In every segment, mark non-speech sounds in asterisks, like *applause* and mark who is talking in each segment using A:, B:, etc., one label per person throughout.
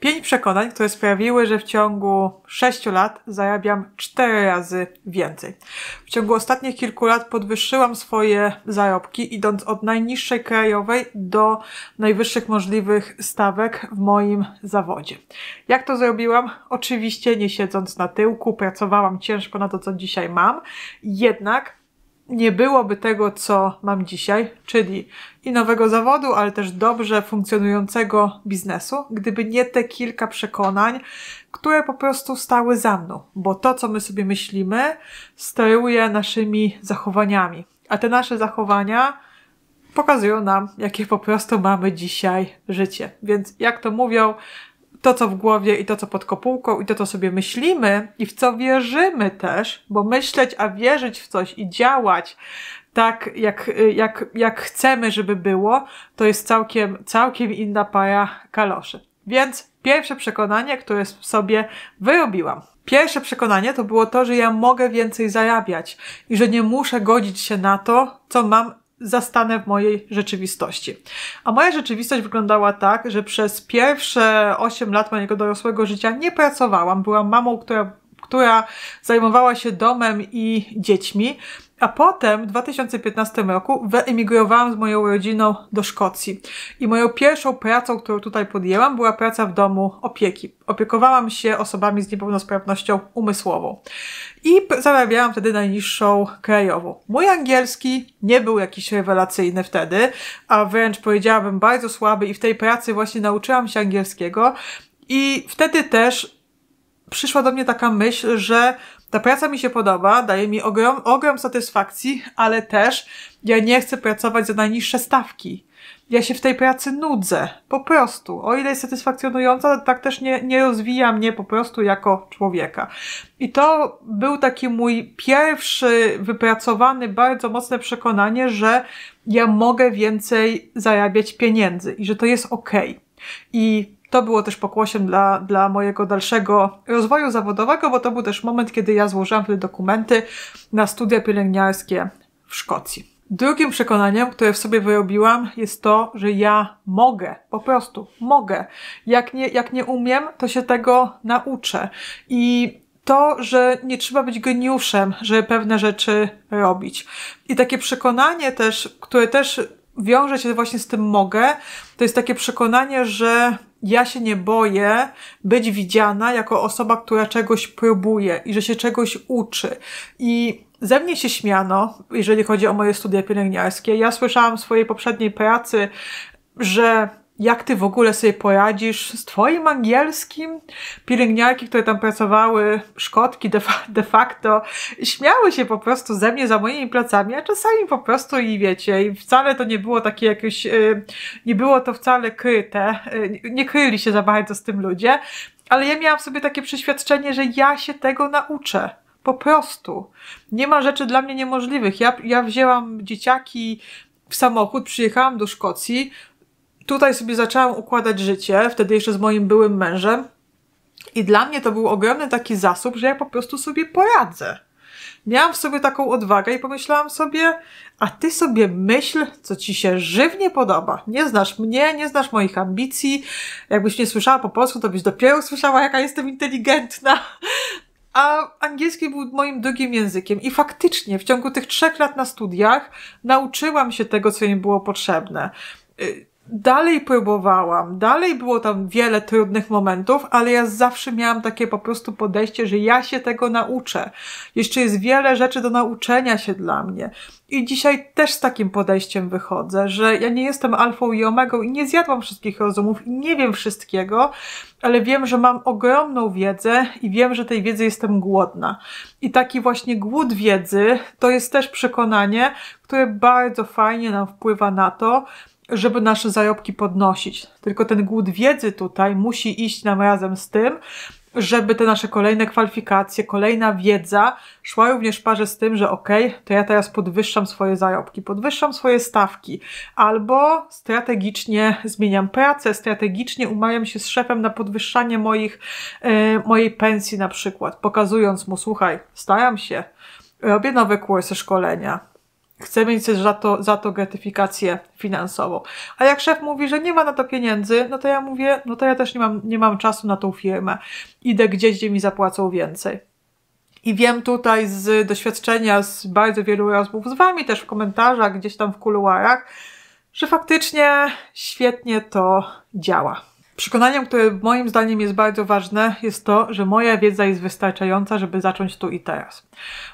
A: Pięć przekonań, które sprawiły, że w ciągu sześciu lat zarabiam cztery razy więcej. W ciągu ostatnich kilku lat podwyższyłam swoje zarobki, idąc od najniższej krajowej do najwyższych możliwych stawek w moim zawodzie. Jak to zrobiłam? Oczywiście nie siedząc na tyłku, pracowałam ciężko na to, co dzisiaj mam, jednak nie byłoby tego, co mam dzisiaj, czyli i nowego zawodu, ale też dobrze funkcjonującego biznesu, gdyby nie te kilka przekonań, które po prostu stały za mną, bo to, co my sobie myślimy, steruje naszymi zachowaniami, a te nasze zachowania pokazują nam, jakie po prostu mamy dzisiaj życie. Więc jak to mówią, to, co w głowie i to, co pod kopułką i to, co sobie myślimy i w co wierzymy też, bo myśleć, a wierzyć w coś i działać tak, jak, y, jak, jak chcemy, żeby było, to jest całkiem, całkiem inna paja kaloszy. Więc pierwsze przekonanie, które sobie wyrobiłam. Pierwsze przekonanie to było to, że ja mogę więcej zarabiać i że nie muszę godzić się na to, co mam zastanę w mojej rzeczywistości. A moja rzeczywistość wyglądała tak, że przez pierwsze 8 lat mojego dorosłego życia nie pracowałam. Byłam mamą, która która zajmowała się domem i dziećmi. A potem w 2015 roku wyemigrowałam z moją rodziną do Szkocji. I moją pierwszą pracą, którą tutaj podjęłam, była praca w domu opieki. Opiekowałam się osobami z niepełnosprawnością umysłową. I zarabiałam wtedy najniższą krajową. Mój angielski nie był jakiś rewelacyjny wtedy, a wręcz powiedziałabym bardzo słaby i w tej pracy właśnie nauczyłam się angielskiego. I wtedy też przyszła do mnie taka myśl, że ta praca mi się podoba, daje mi ogrom, ogrom satysfakcji, ale też ja nie chcę pracować za najniższe stawki. Ja się w tej pracy nudzę, po prostu. O ile jest satysfakcjonująca, tak też nie, nie rozwija mnie po prostu jako człowieka. I to był taki mój pierwszy wypracowany, bardzo mocne przekonanie, że ja mogę więcej zarabiać pieniędzy i że to jest ok. I to było też pokłosiem dla, dla mojego dalszego rozwoju zawodowego, bo to był też moment, kiedy ja złożyłam te dokumenty na studia pielęgniarskie w Szkocji. Drugim przekonaniem, które w sobie wyrobiłam, jest to, że ja mogę, po prostu mogę. Jak nie, jak nie umiem, to się tego nauczę. I to, że nie trzeba być geniuszem, żeby pewne rzeczy robić. I takie przekonanie też, które też wiąże się właśnie z tym mogę, to jest takie przekonanie, że ja się nie boję być widziana jako osoba, która czegoś próbuje i że się czegoś uczy. I ze mnie się śmiano, jeżeli chodzi o moje studia pielęgniarskie. Ja słyszałam w swojej poprzedniej pracy, że jak ty w ogóle sobie poradzisz z twoim angielskim? Pielęgniarki, które tam pracowały, szkotki de, fa de, facto, śmiały się po prostu ze mnie, za moimi placami, a czasami po prostu i wiecie, i wcale to nie było takie jakieś, yy, nie było to wcale kryte, yy, nie kryli się za bardzo z tym ludzie, ale ja miałam sobie takie przeświadczenie, że ja się tego nauczę. Po prostu. Nie ma rzeczy dla mnie niemożliwych. Ja, ja wzięłam dzieciaki w samochód, przyjechałam do Szkocji, tutaj sobie zaczęłam układać życie, wtedy jeszcze z moim byłym mężem. I dla mnie to był ogromny taki zasób, że ja po prostu sobie poradzę. Miałam w sobie taką odwagę i pomyślałam sobie, a ty sobie myśl, co ci się żywnie podoba. Nie znasz mnie, nie znasz moich ambicji. Jakbyś nie słyszała po polsku, to byś dopiero usłyszała, jaka jestem inteligentna. A angielski był moim drugim językiem i faktycznie w ciągu tych trzech lat na studiach nauczyłam się tego, co im było potrzebne y, dalej próbowałam, dalej było tam wiele trudnych momentów, ale ja zawsze miałam takie po prostu podejście, że ja się tego nauczę. Jeszcze jest wiele rzeczy do nauczenia się dla mnie. I dzisiaj też z takim podejściem wychodzę, że ja nie jestem alfą i omegą i nie zjadłam wszystkich rozumów i nie wiem wszystkiego, ale wiem, że mam ogromną wiedzę i wiem, że tej wiedzy jestem głodna. I taki właśnie głód wiedzy to jest też przekonanie, które bardzo fajnie nam wpływa na to, żeby nasze zarobki podnosić. Tylko ten głód wiedzy tutaj musi iść nam razem z tym, żeby te nasze kolejne kwalifikacje, kolejna wiedza szła również w parze z tym, że okej, okay, to ja teraz podwyższam swoje zarobki, podwyższam swoje stawki, albo strategicznie zmieniam pracę, strategicznie umawiam się z szefem na podwyższanie moich, e, mojej pensji na przykład, pokazując mu, słuchaj, staram się, robię nowe kursy szkolenia, chce mieć za to, za to gratyfikację finansową. A jak szef mówi, że nie ma na to pieniędzy, no to ja mówię, no to ja też nie mam, nie mam czasu na tą firmę. Idę gdzieś, gdzie mi zapłacą więcej. I wiem tutaj z doświadczenia, z bardzo wielu rozmów z Wami, też w komentarzach, gdzieś tam w kuluarach, że faktycznie świetnie to działa. Przekonaniem, które moim zdaniem jest bardzo ważne, jest to, że moja wiedza jest wystarczająca, żeby zacząć tu i teraz.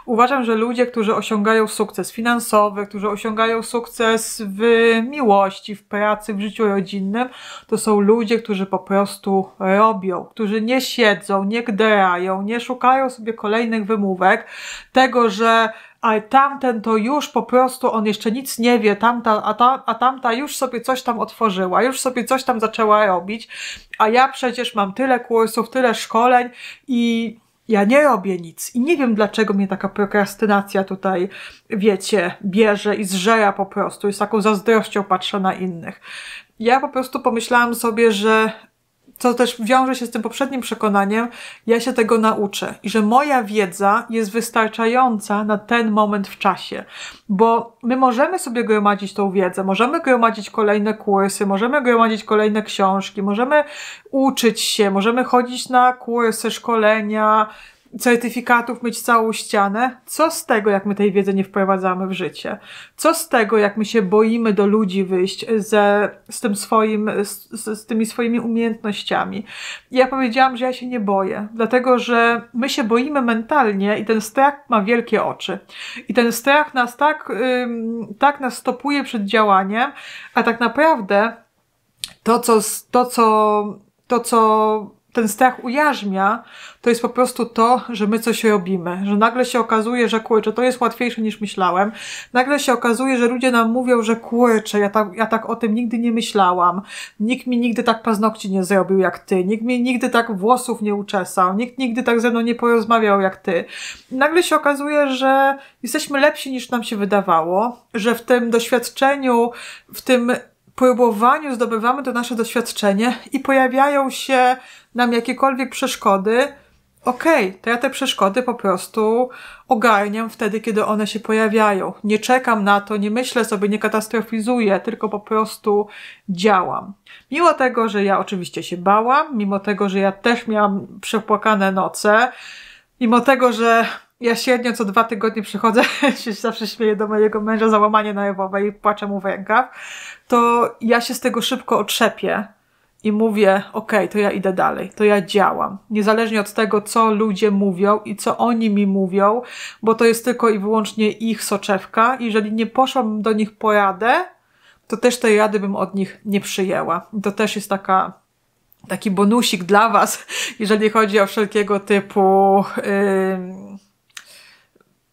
A: Uważam, że ludzie, którzy osiągają sukces finansowy, którzy osiągają sukces w miłości, w pracy, w życiu rodzinnym, to są ludzie, którzy po prostu robią, którzy nie siedzą, nie gderają, nie szukają sobie kolejnych wymówek, tego, że a tamten to już po prostu on jeszcze nic nie wie, tamta, a, ta, a tamta już sobie coś tam otworzyła, już sobie coś tam zaczęła robić, a ja przecież mam tyle kursów, tyle szkoleń i ja nie robię nic i nie wiem dlaczego mnie taka prokrastynacja tutaj, wiecie, bierze i zżera po prostu i z taką zazdrością patrzę na innych. Ja po prostu pomyślałam sobie, że co też wiąże się z tym poprzednim przekonaniem, ja się tego nauczę i że moja wiedza jest wystarczająca na ten moment w czasie, bo my możemy sobie gromadzić tą wiedzę, możemy gromadzić kolejne kursy, możemy gromadzić kolejne książki, możemy uczyć się, możemy chodzić na kursy, szkolenia, certyfikatów mieć całą ścianę? Co z tego, jak my tej wiedzy nie wprowadzamy w życie? Co z tego, jak my się boimy do ludzi wyjść ze, z, tym swoim, z, z tymi swoimi umiejętnościami? I ja powiedziałam, że ja się nie boję, dlatego że my się boimy mentalnie i ten strach ma wielkie oczy. I ten strach nas tak, ym, tak nas stopuje przed działaniem, a tak naprawdę to, co, to, co, to, co ten strach ujarzmia, to jest po prostu to, że my coś robimy, że nagle się okazuje, że kurczę, to jest łatwiejsze niż myślałem, nagle się okazuje, że ludzie nam mówią, że kurczę, ja tak, ja tak o tym nigdy nie myślałam, nikt mi nigdy tak paznokci nie zrobił jak ty, nikt mi nigdy tak włosów nie uczesał, nikt nigdy tak ze mną nie porozmawiał jak ty. I nagle się okazuje, że jesteśmy lepsi niż nam się wydawało, że w tym doświadczeniu, w tym próbowaniu zdobywamy to nasze doświadczenie i pojawiają się nam jakiekolwiek przeszkody, okej, okay, to ja te przeszkody po prostu ogarniam wtedy, kiedy one się pojawiają. Nie czekam na to, nie myślę sobie, nie katastrofizuję, tylko po prostu działam. Mimo tego, że ja oczywiście się bałam, mimo tego, że ja też miałam przepłakane noce, mimo tego, że ja średnio co dwa tygodnie przychodzę, *laughs* się zawsze śmieję do mojego męża załamanie nerwowe i płaczę mu w rękach, to ja się z tego szybko otrzepię i mówię, ok, to ja idę dalej, to ja działam. Niezależnie od tego, co ludzie mówią i co oni mi mówią, bo to jest tylko i wyłącznie ich soczewka. Jeżeli nie poszłam do nich pojadę, to też tej rady bym od nich nie przyjęła. I to też jest taka, taki bonusik dla Was, *laughs* jeżeli chodzi o wszelkiego typu. Yy,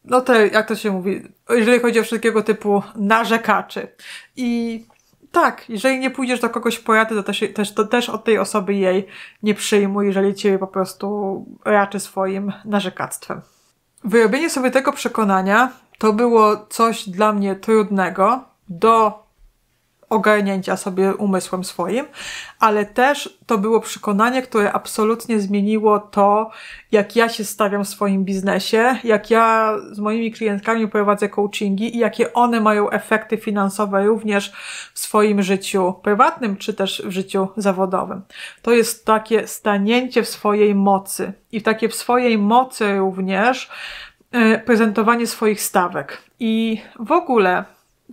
A: no to jak to się mówi, jeżeli chodzi o wszelkiego typu narzekaczy. I tak, jeżeli nie pójdziesz do kogoś po to też, też, to też od tej osoby jej nie przyjmuj, jeżeli ciebie po prostu raczy swoim narzekactwem. Wyrobienie sobie tego przekonania to było coś dla mnie trudnego do ogarnięcia sobie umysłem swoim, ale też to było przekonanie, które absolutnie zmieniło to, jak ja się stawiam w swoim biznesie, jak ja z moimi klientkami prowadzę coachingi i jakie one mają efekty finansowe również w swoim życiu prywatnym czy też w życiu zawodowym. To jest takie stanięcie w swojej mocy i takie w swojej mocy również y, prezentowanie swoich stawek. I w ogóle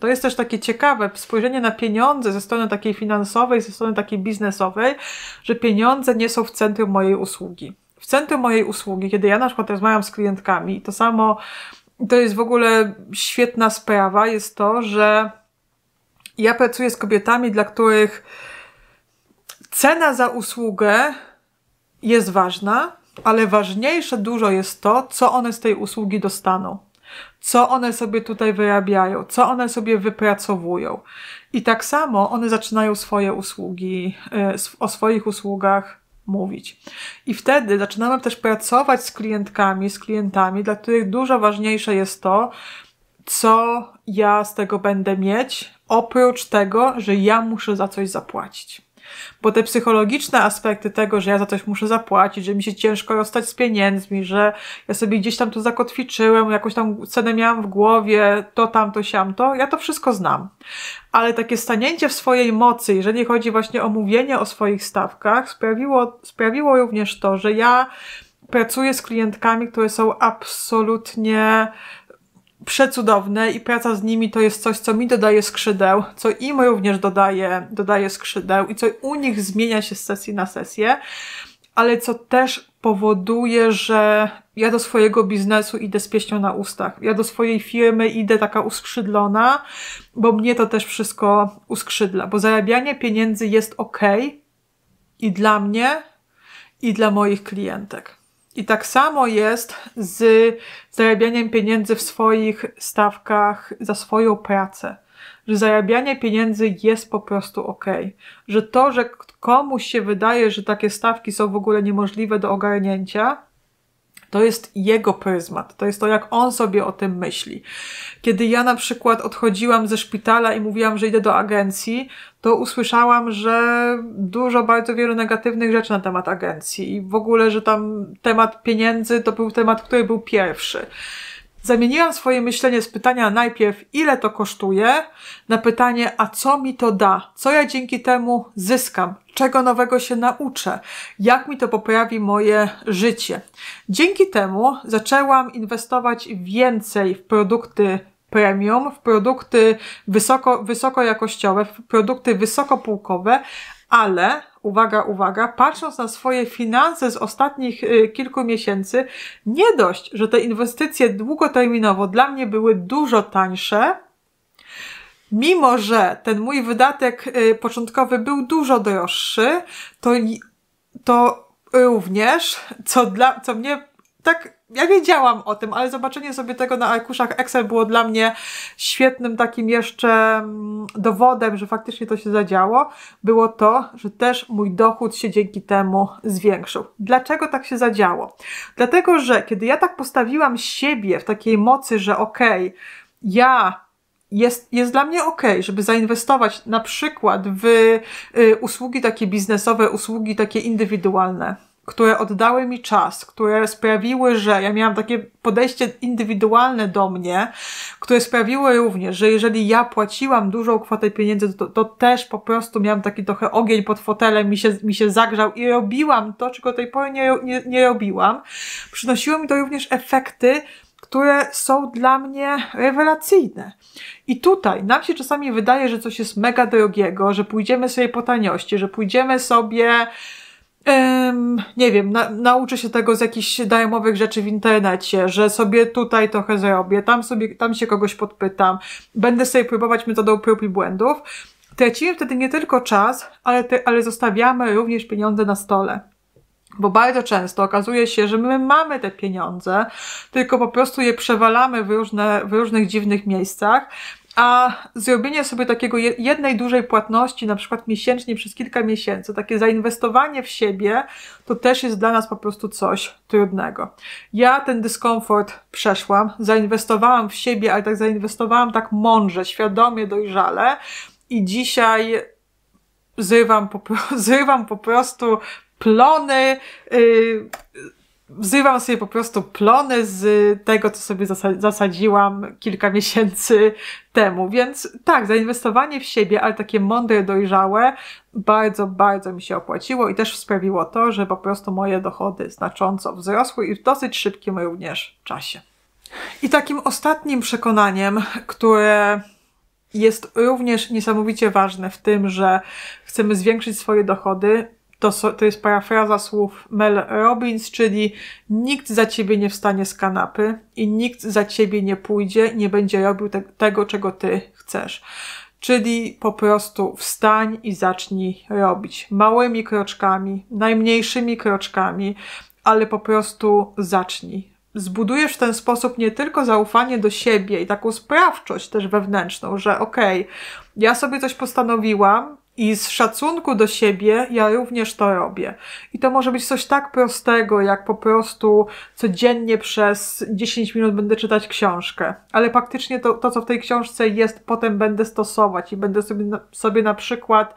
A: to jest też takie ciekawe spojrzenie na pieniądze ze strony takiej finansowej, ze strony takiej biznesowej, że pieniądze nie są w centrum mojej usługi. W centrum mojej usługi, kiedy ja na przykład rozmawiam z klientkami, to samo, to jest w ogóle świetna sprawa, jest to, że ja pracuję z kobietami, dla których cena za usługę jest ważna, ale ważniejsze dużo jest to, co one z tej usługi dostaną co one sobie tutaj wyrabiają, co one sobie wypracowują. I tak samo one zaczynają swoje usługi, e, o swoich usługach mówić. I wtedy zaczynamy też pracować z klientkami, z klientami, dla których dużo ważniejsze jest to, co ja z tego będę mieć, oprócz tego, że ja muszę za coś zapłacić. Bo te psychologiczne aspekty tego, że ja za coś muszę zapłacić, że mi się ciężko rozstać z pieniędzmi, że ja sobie gdzieś tam to zakotwiczyłem, jakąś tam cenę miałam w głowie, to tamto, to, ja to wszystko znam. Ale takie stanięcie w swojej mocy, jeżeli chodzi właśnie o mówienie o swoich stawkach, sprawiło, sprawiło również to, że ja pracuję z klientkami, które są absolutnie przecudowne i praca z nimi to jest coś, co mi dodaje skrzydeł, co im również dodaje, dodaje skrzydeł i co u nich zmienia się z sesji na sesję, ale co też powoduje, że ja do swojego biznesu idę z pieśnią na ustach. Ja do swojej firmy idę taka uskrzydlona, bo mnie to też wszystko uskrzydla, bo zarabianie pieniędzy jest ok i dla mnie, i dla moich klientek. I tak samo jest z zarabianiem pieniędzy w swoich stawkach za swoją pracę. Że zarabianie pieniędzy jest po prostu ok. Że to, że komuś się wydaje, że takie stawki są w ogóle niemożliwe do ogarnięcia, to jest jego pryzmat, to jest to, jak on sobie o tym myśli. Kiedy ja na przykład odchodziłam ze szpitala i mówiłam, że idę do agencji, to usłyszałam, że dużo bardzo wielu negatywnych rzeczy na temat agencji i w ogóle, że tam temat pieniędzy to był temat, który był pierwszy. Zamieniłam swoje myślenie z pytania najpierw ile to kosztuje na pytanie a co mi to da? Co ja dzięki temu zyskam? Czego nowego się nauczę? Jak mi to poprawi moje życie? Dzięki temu zaczęłam inwestować więcej w produkty premium, w produkty wysoko, wysokojakościowe, w produkty wysokopółkowe, ale uwaga, uwaga, patrząc na swoje finanse z ostatnich y, kilku miesięcy, nie dość, że te inwestycje długoterminowo dla mnie były dużo tańsze, mimo że ten mój wydatek y, początkowy był dużo droższy, to, to również, co, dla, co mnie tak, ja wiedziałam o tym, ale zobaczenie sobie tego na arkuszach Excel było dla mnie świetnym takim jeszcze mm, dowodem, że faktycznie to się zadziało, było to, że też mój dochód się dzięki temu zwiększył. Dlaczego tak się zadziało? Dlatego, że kiedy ja tak postawiłam siebie w takiej mocy, że okej, okay, ja jest, jest dla mnie ok, żeby zainwestować na przykład w y, usługi takie biznesowe, usługi takie indywidualne które oddały mi czas, które sprawiły, że ja miałam takie podejście indywidualne do mnie, które sprawiły również, że jeżeli ja płaciłam dużą kwotę pieniędzy, to, to też po prostu miałam taki trochę ogień pod fotelem, mi się, mi się zagrzał i robiłam to, czego do tej pory nie, nie, nie robiłam. Przynosiło mi to również efekty, które są dla mnie rewelacyjne. I tutaj nam się czasami wydaje, że coś jest mega drogiego, że pójdziemy sobie po taniości, że pójdziemy sobie. Yy, nie wiem, na, nauczę się tego z jakichś darmowych rzeczy w internecie, że sobie tutaj trochę zrobię, tam sobie, tam się kogoś podpytam, będę sobie próbować metodą prób i błędów. Tracimy wtedy nie tylko czas, ale, te, ale zostawiamy również pieniądze na stole. Bo bardzo często okazuje się, że my mamy te pieniądze, tylko po prostu je przewalamy w, różne, w różnych dziwnych miejscach a zrobienie sobie takiego jednej dużej płatności, na przykład miesięcznie przez kilka miesięcy, takie zainwestowanie w siebie, to też jest dla nas po prostu coś trudnego. Ja ten dyskomfort przeszłam, zainwestowałam w siebie, ale tak zainwestowałam tak mądrze, świadomie, dojrzale i dzisiaj zrywam po, *laughs* zrywam po prostu plony, yy, wzywam sobie po prostu plony z tego, co sobie zasadziłam kilka *laughs* miesięcy temu. Więc tak, zainwestowanie w siebie, ale takie mądre, dojrzałe, bardzo, bardzo mi się opłaciło i też sprawiło to, że po prostu moje dochody znacząco wzrosły i w dosyć szybkim również czasie. I takim ostatnim przekonaniem, które jest również niesamowicie ważne w tym, że chcemy zwiększyć swoje dochody, to, to jest parafraza słów Mel Robbins, czyli nikt za ciebie nie wstanie z kanapy i nikt za ciebie nie pójdzie, nie będzie robił te, tego, czego ty chcesz. Czyli po prostu wstań i zacznij robić małymi kroczkami, najmniejszymi kroczkami, ale po prostu zacznij. Zbudujesz w ten sposób nie tylko zaufanie do siebie i taką sprawczość też wewnętrzną, że okej, okay, ja sobie coś postanowiłam, i z szacunku do siebie ja również to robię. I to może być coś tak prostego, jak po prostu codziennie przez 10 minut będę czytać książkę. Ale faktycznie to, to co w tej książce jest, potem będę stosować i będę sobie, sobie na przykład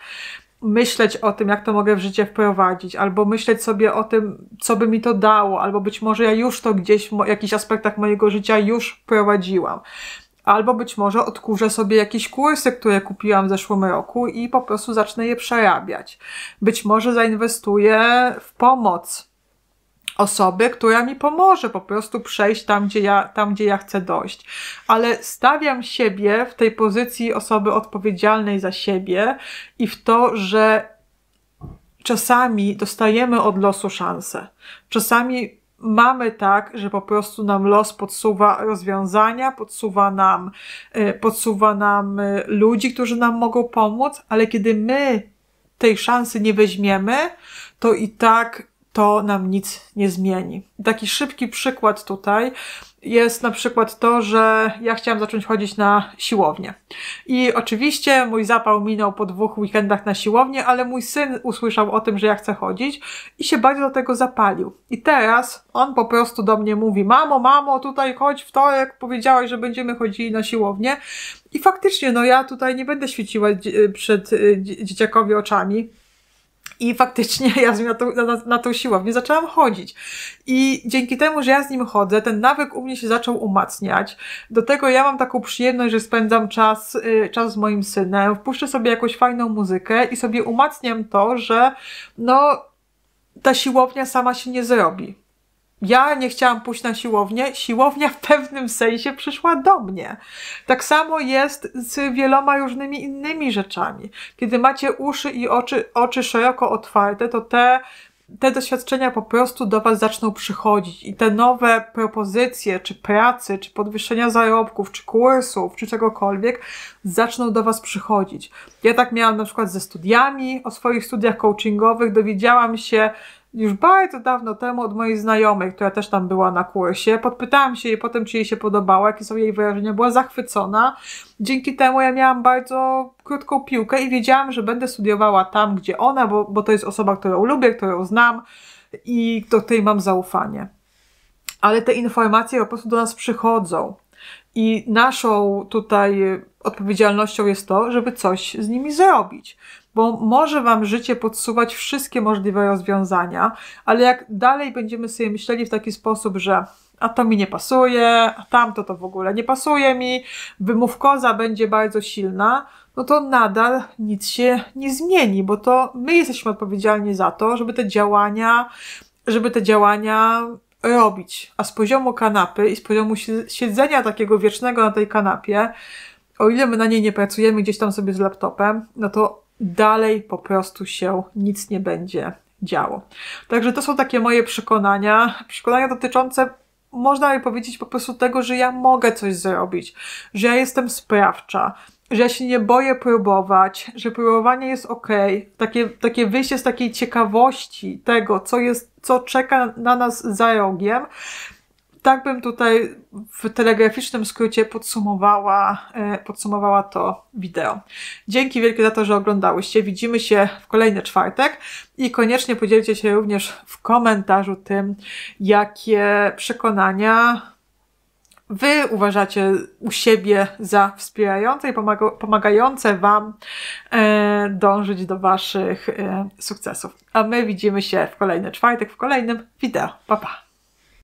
A: myśleć o tym, jak to mogę w życie wprowadzić, albo myśleć sobie o tym, co by mi to dało, albo być może ja już to gdzieś w jakichś aspektach mojego życia już wprowadziłam. Albo być może odkurzę sobie jakieś kursy, które kupiłam w zeszłym roku i po prostu zacznę je przerabiać. Być może zainwestuję w pomoc osoby, która mi pomoże po prostu przejść tam gdzie, ja, tam, gdzie ja chcę dojść. Ale stawiam siebie w tej pozycji osoby odpowiedzialnej za siebie i w to, że czasami dostajemy od losu szansę. Czasami mamy tak, że po prostu nam los podsuwa rozwiązania, podsuwa nam, e, podsuwa nam e, ludzi, którzy nam mogą pomóc, ale kiedy my tej szansy nie weźmiemy, to i tak to nam nic nie zmieni. Taki szybki przykład tutaj jest na przykład to, że ja chciałam zacząć chodzić na siłownię. I oczywiście mój zapał minął po dwóch weekendach na siłownię, ale mój syn usłyszał o tym, że ja chcę chodzić i się bardzo do tego zapalił. I teraz on po prostu do mnie mówi: Mamo, mamo, tutaj chodź w to, jak powiedziałaś, że będziemy chodzili na siłownię. I faktycznie, no ja tutaj nie będę świeciła e, przed e, dzieciakowi oczami i faktycznie *laughs* ja z nim na tą, na, na tą siłownię zaczęłam chodzić. I dzięki temu, że ja z nim chodzę, ten nawyk u mnie się zaczął umacniać. Do tego ja mam taką przyjemność, że spędzam czas, y, czas z moim synem, wpuszczę sobie jakąś fajną muzykę i sobie umacniam to, że no, ta siłownia sama się nie zrobi ja nie chciałam pójść na siłownię, siłownia w pewnym sensie przyszła do mnie. Tak samo jest z wieloma różnymi innymi rzeczami. Kiedy macie uszy i oczy, oczy szeroko otwarte, to te, te doświadczenia po prostu do Was zaczną przychodzić i te nowe propozycje, czy pracy, czy podwyższenia zarobków, czy kursów, czy czegokolwiek, zaczną do Was przychodzić. Ja tak miałam na przykład ze studiami, o swoich studiach coachingowych dowiedziałam się, już bardzo dawno temu od mojej znajomej, która też tam była na kursie. Podpytałam się jej potem, czy jej się podobało, jakie są jej wyrażenia. Była zachwycona. Dzięki temu ja miałam bardzo krótką piłkę i wiedziałam, że będę studiowała tam, gdzie ona, bo, bo to jest osoba, którą lubię, którą znam i do której mam zaufanie. Ale te informacje po prostu do nas przychodzą. I naszą tutaj odpowiedzialnością jest to, żeby coś z nimi zrobić bo może Wam życie podsuwać wszystkie możliwe rozwiązania, ale jak dalej będziemy sobie myśleli w taki sposób, że a to mi nie pasuje, a tamto to w ogóle nie pasuje mi, wymówkoza będzie bardzo silna, no to nadal nic się nie zmieni, bo to my jesteśmy odpowiedzialni za to, żeby te działania, żeby te działania robić. A z poziomu kanapy i z poziomu siedzenia takiego wiecznego na tej kanapie, o ile my na niej nie pracujemy gdzieś tam sobie z laptopem, no to dalej po prostu się nic nie będzie działo. Także to są takie moje przekonania, przekonania dotyczące można by powiedzieć po prostu tego, że ja mogę coś zrobić, że ja jestem sprawcza, że ja się nie boję próbować, że próbowanie jest ok, takie, takie wyjście z takiej ciekawości tego, co jest, co czeka na nas za rogiem, tak bym tutaj w telegraficznym skrócie podsumowała, e, podsumowała to wideo. Dzięki wielkie za to, że oglądałyście. Widzimy się w kolejny czwartek i koniecznie podzielcie się również w komentarzu tym, jakie przekonania Wy uważacie u siebie za wspierające i pomaga pomagające Wam e, dążyć do Waszych e, sukcesów. A my widzimy się w kolejny czwartek, w kolejnym wideo. Pa, pa!